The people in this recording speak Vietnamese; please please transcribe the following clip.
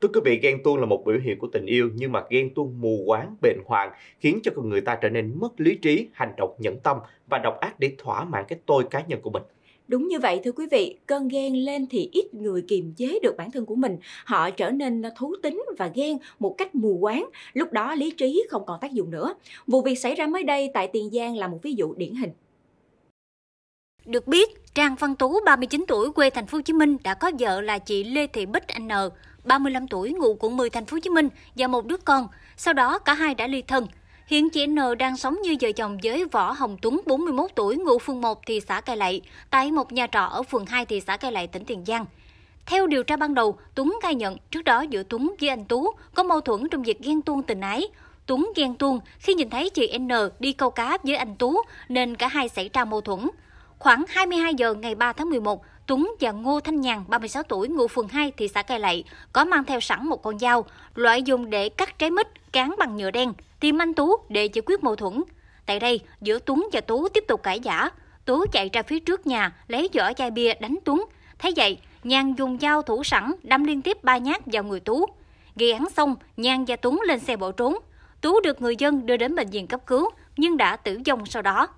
Thưa quý vị, ghen tuông là một biểu hiện của tình yêu nhưng mà ghen tuông mù quáng, bệnh hoạn khiến cho con người ta trở nên mất lý trí, hành động nhẫn tâm và độc ác để thỏa mãn cái tôi cá nhân của mình. Đúng như vậy thưa quý vị, cơn ghen lên thì ít người kiềm chế được bản thân của mình. Họ trở nên thú tính và ghen một cách mù quáng, lúc đó lý trí không còn tác dụng nữa. Vụ việc xảy ra mới đây tại Tiền Giang là một ví dụ điển hình. Được biết, Trang Văn Tú 39 tuổi quê thành phố Hồ Chí Minh đã có vợ là chị Lê Thị Bích N 35 tuổi, ngụ quận 10 thành phố Hồ Chí Minh và một đứa con. Sau đó cả hai đã ly thân. Hiện chị N đang sống như vợ chồng với Võ Hồng Tuấn, 41 tuổi, ngụ phường 1 thị xã Cai Lậy, tại một nhà trọ ở phường 2 thị xã Cai Lậy, tỉnh Tiền Giang. Theo điều tra ban đầu, Tuấn khai nhận trước đó giữa Tuấn với anh Tú có mâu thuẫn trong việc ghen tuông tình ái. Tuấn ghen tuông khi nhìn thấy chị N đi câu cá với anh Tú nên cả hai xảy ra mâu thuẫn. Khoảng 22 giờ ngày 3 tháng 11, Tuấn và Ngô Thanh Nhàn, 36 tuổi, ngụ phường 2, thị xã Cai Lậy, có mang theo sẵn một con dao, loại dùng để cắt trái mít, cán bằng nhựa đen, tìm anh Tú để giải quyết mâu thuẫn. Tại đây, giữa Tuấn và Tú tiếp tục cãi giả. Tú chạy ra phía trước nhà, lấy vỏ chai bia đánh Tuấn. Thấy vậy, Nhàn dùng dao thủ sẵn đâm liên tiếp ba nhát vào người Tú. Gây án xong, Nhàn và Tuấn lên xe bỏ trốn. Tú được người dân đưa đến bệnh viện cấp cứu, nhưng đã tử vong sau đó.